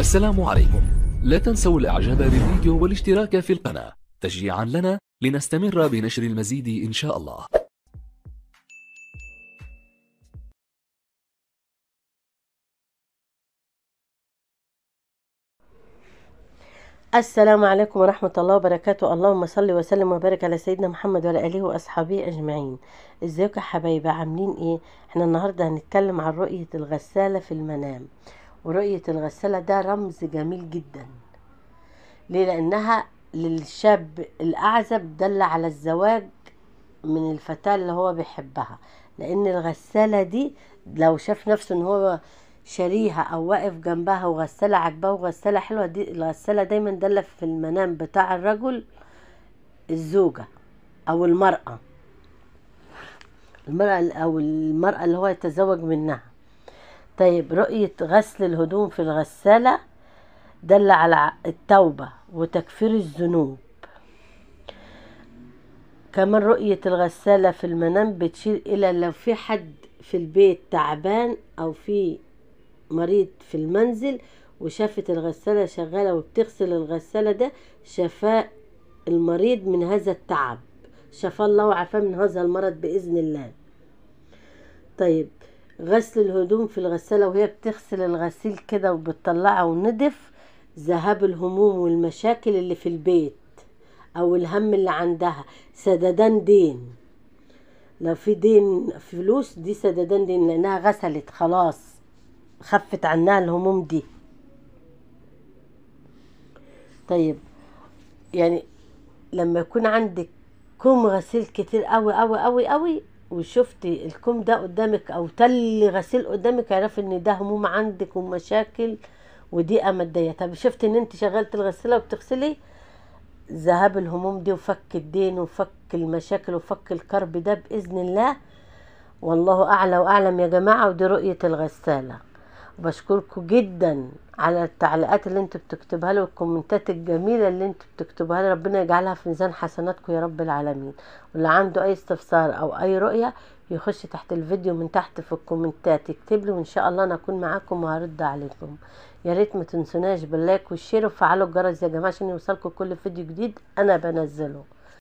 السلام عليكم لا تنسوا الاعجاب بالفيديو والاشتراك في القناة تشجيعا لنا لنستمر بنشر المزيد ان شاء الله السلام عليكم ورحمة الله وبركاته اللهم صل وسلم وبارك على سيدنا محمد وعلى آله وأصحابه أجمعين ازيكم يا حبايبي عاملين ايه احنا النهاردة هنتكلم عن رؤية الغسالة في المنام ورؤية الغسالة ده رمز جميل جدا ليه لأنها للشاب الأعزب دل على الزواج من الفتاة اللي هو بيحبها لأن الغسالة دي لو شاف نفسه إن هو شاريها أو واقف جنبها وغسالة عجباه وغسالة حلوة دي الغسالة دايما دل في المنام بتاع الرجل الزوجة أو المرأة المرأة أو المرأة اللي هو يتزوج منها طيب رؤية غسل الهدوم في الغسالة دل على التوبة وتكفير الذنوب كمان رؤية الغسالة في المنام بتشير إلى لو في حد في البيت تعبان أو في مريض في المنزل وشافت الغسالة شغالة وبتغسل الغسالة ده شفاء المريض من هذا التعب شفى الله وعافاه من هذا المرض بإذن الله طيب غسل الهدوم في الغسالة وهي بتغسل الغسيل كده وبتطلعه ونضف ذهاب الهموم والمشاكل اللي في البيت او الهم اللي عندها سددان دين لو في دين فلوس دي سددان دين لانها غسلت خلاص خفت عنها الهموم دي طيب يعني لما يكون عندك كوم غسيل كتير قوي قوي قوي قوي وشفتي الكم ده قدامك او تل غسيل قدامك عرف ان ده هموم عندك ومشاكل ودي ماديه طب شفت ان انت شغلت الغساله وبتغسلي ذهاب الهموم دي وفك الدين وفك المشاكل وفك الكرب ده باذن الله والله اعلى واعلم يا جماعه ودي رؤيه الغساله بشكركم جدا على التعليقات اللي انتوا بتكتبها لي والكومنتات الجميله اللي انتوا بتكتبها لي ربنا يجعلها في ميزان حسناتكم يا رب العالمين واللي عنده اي استفسار او اي رؤيه يخش تحت الفيديو من تحت في الكومنتات يكتب لي وان شاء الله انا اكون معاكم وهرد عليكم يا ريت ما تنسوناش باللايك والشير وفعلوا الجرس يا جماعه عشان يوصلكم كل فيديو جديد انا بنزله